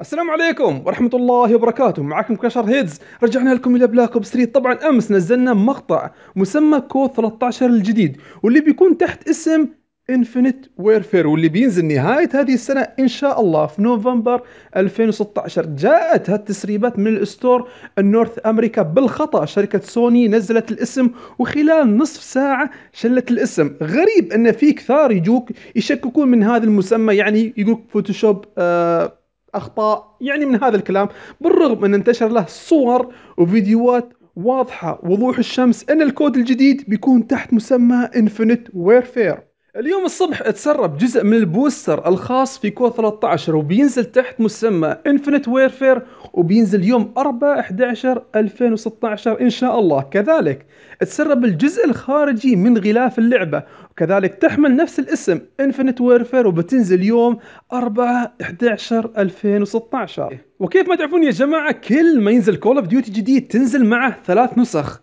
السلام عليكم ورحمة الله وبركاته معكم كشر هيدز رجعنا لكم إلى بلاك أوب 3 طبعا أمس نزلنا مقطع مسمى كود 13 الجديد واللي بيكون تحت اسم انفينيت ويرفير واللي بينزل نهاية هذه السنة إن شاء الله في نوفمبر 2016 جاءت هالتسريبات من الستور النورث أمريكا بالخطأ شركة سوني نزلت الاسم وخلال نصف ساعة شلت الاسم غريب أن في كثار يجوك يشككون من هذا المسمى يعني يقولك فوتوشوب آه اخطاء يعني من هذا الكلام بالرغم ان انتشر له صور وفيديوهات واضحه وضوح الشمس ان الكود الجديد بيكون تحت مسمى انفنت ويرفير اليوم الصبح اتسرب جزء من البوستر الخاص في كو 13 وبينزل تحت مسمى انفنت ويرفير وبينزل يوم 4 11 2016 ان شاء الله كذلك اتسرب الجزء الخارجي من غلاف اللعبة وكذلك تحمل نفس الاسم انفنت ويرفير وبتنزل يوم 4 11 2016 وكيف ما تعرفون يا جماعة كل ما ينزل كول اوف ديوتي جديد تنزل معه ثلاث نسخ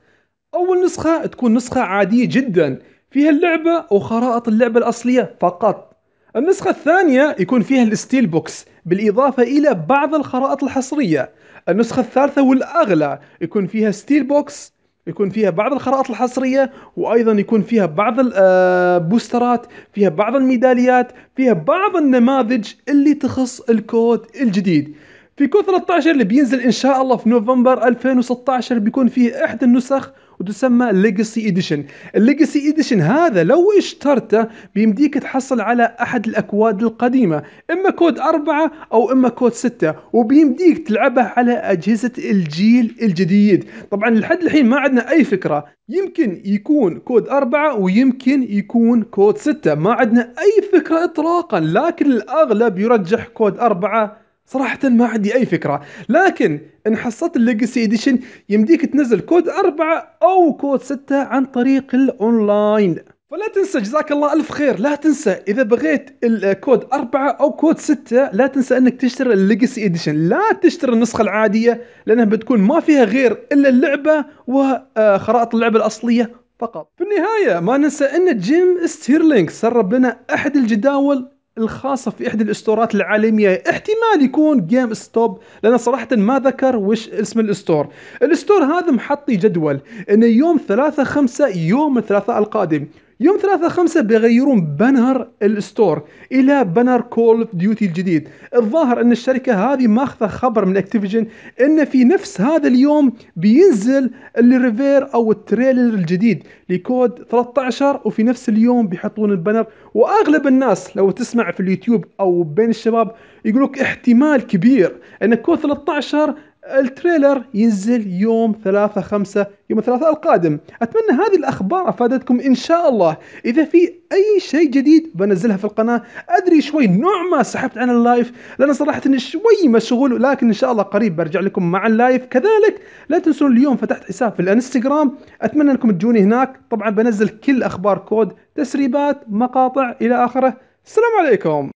اول نسخة تكون نسخة عادية جدا فيها اللعبة وخرائط اللعبة الأصلية فقط النسخة الثانية يكون فيها الستيل بوكس بالإضافة إلى بعض الخرائط الحصرية النسخة الثالثة والأغلى يكون فيها ستيل بوكس يكون فيها بعض الخرائط الحصرية وأيضا يكون فيها بعض البوسترات آه، فيها بعض الميداليات فيها بعض النماذج اللي تخص الكود الجديد في كود 13 اللي بينزل إن شاء الله في نوفمبر 2016 بيكون فيه إحدى النسخ وتسمى ليجاسي اديشن الليجاسي اديشن هذا لو اشترته بيمديك تحصل على احد الاكواد القديمه اما كود أربعة او اما كود ستة وبيمديك تلعبها على اجهزه الجيل الجديد طبعا لحد الحين ما عندنا اي فكره يمكن يكون كود أربعة ويمكن يكون كود ستة ما عندنا اي فكره اطلاقا لكن الاغلب يرجح كود أربعة صراحة ما عندي أي فكرة لكن إن حصلت الليجسي إديشن يمديك تنزل كود أربعة أو كود ستة عن طريق الأونلاين فلا تنسى جزاك الله ألف خير لا تنسى إذا بغيت الكود أربعة أو كود ستة لا تنسى أنك تشتري الليجسي إديشن لا تشتري النسخة العادية لأنها بتكون ما فيها غير إلا اللعبة وخرائط آه، اللعبة الأصلية فقط في النهاية ما ننسى أن جيم ستيرلينج سرب لنا أحد الجداول الخاصة في إحدى الاستورات العالمية احتمال يكون جيم ستوب لأن صراحة ما ذكر وش اسم الاستور الاستور هذا محطي جدول ان يوم ثلاثة خمسة يوم الثلاثاء القادم يوم ثلاثة خمسة بيغيرون بانر الستور الى بانر كول اوف ديوتي الجديد الظاهر ان الشركه هذه ماخذه خبر من اكتيفيجن ان في نفس هذا اليوم بينزل الريفير او التريلر الجديد لكود 13 وفي نفس اليوم بيحطون البانر واغلب الناس لو تسمع في اليوتيوب او بين الشباب يقولوك احتمال كبير ان كود 13 التريلر ينزل يوم ثلاثة خمسة يوم الثلاثاء القادم أتمنى هذه الأخبار أفادتكم إن شاء الله إذا في أي شيء جديد بنزلها في القناة أدري شوي نوع ما سحبت عن اللايف لأن صراحة شوي مشغول لكن إن شاء الله قريب برجع لكم مع اللايف كذلك لا تنسون اليوم فتحت حساب في الانستغرام أتمنى أنكم تجوني هناك طبعا بنزل كل أخبار كود تسريبات مقاطع إلى آخره السلام عليكم